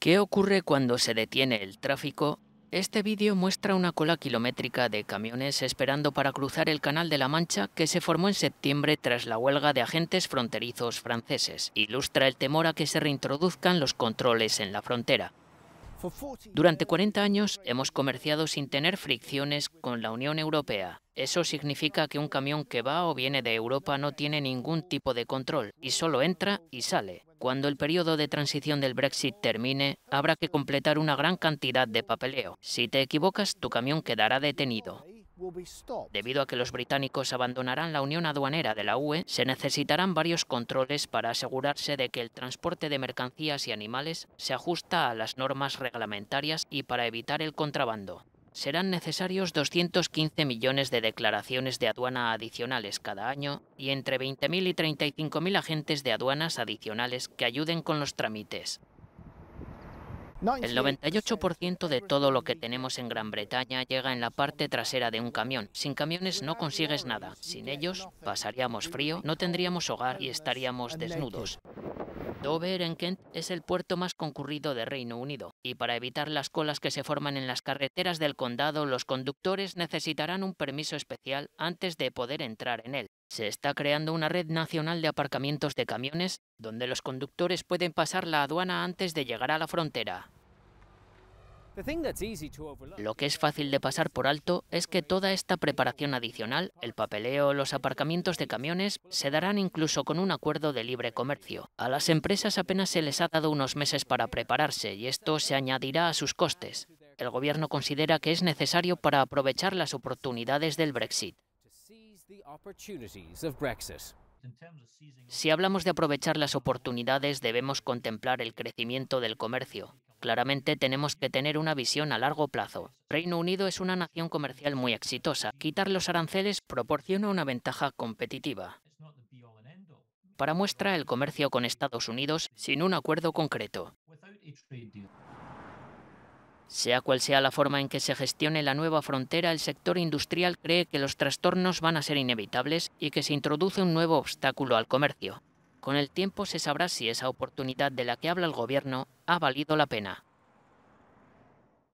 ¿Qué ocurre cuando se detiene el tráfico? Este vídeo muestra una cola kilométrica de camiones esperando para cruzar el Canal de la Mancha que se formó en septiembre tras la huelga de agentes fronterizos franceses. Ilustra el temor a que se reintroduzcan los controles en la frontera. Durante 40 años hemos comerciado sin tener fricciones con la Unión Europea. Eso significa que un camión que va o viene de Europa no tiene ningún tipo de control y solo entra y sale. Cuando el periodo de transición del Brexit termine, habrá que completar una gran cantidad de papeleo. Si te equivocas, tu camión quedará detenido. Debido a que los británicos abandonarán la unión aduanera de la UE, se necesitarán varios controles para asegurarse de que el transporte de mercancías y animales se ajusta a las normas reglamentarias y para evitar el contrabando. Serán necesarios 215 millones de declaraciones de aduana adicionales cada año y entre 20.000 y 35.000 agentes de aduanas adicionales que ayuden con los trámites. El 98% pues, de todo lo que tenemos en Gran Bretaña llega en la parte trasera de un camión. Sin camiones no consigues nada. Sin ellos pasaríamos frío, no tendríamos hogar y estaríamos desnudos. Dover, en Kent, es el puerto más concurrido de Reino Unido, y para evitar las colas que se forman en las carreteras del condado, los conductores necesitarán un permiso especial antes de poder entrar en él. Se está creando una red nacional de aparcamientos de camiones donde los conductores pueden pasar la aduana antes de llegar a la frontera. Lo que es fácil de pasar por alto es que toda esta preparación adicional, el papeleo, los aparcamientos de camiones, se darán incluso con un acuerdo de libre comercio. A las empresas apenas se les ha dado unos meses para prepararse y esto se añadirá a sus costes. El gobierno considera que es necesario para aprovechar las oportunidades del Brexit. Si hablamos de aprovechar las oportunidades, debemos contemplar el crecimiento del comercio. Claramente tenemos que tener una visión a largo plazo. Reino Unido es una nación comercial muy exitosa. Quitar los aranceles proporciona una ventaja competitiva. Para muestra el comercio con Estados Unidos sin un acuerdo concreto. Sea cual sea la forma en que se gestione la nueva frontera, el sector industrial cree que los trastornos van a ser inevitables y que se introduce un nuevo obstáculo al comercio. Con el tiempo se sabrá si esa oportunidad de la que habla el gobierno ha valido la pena.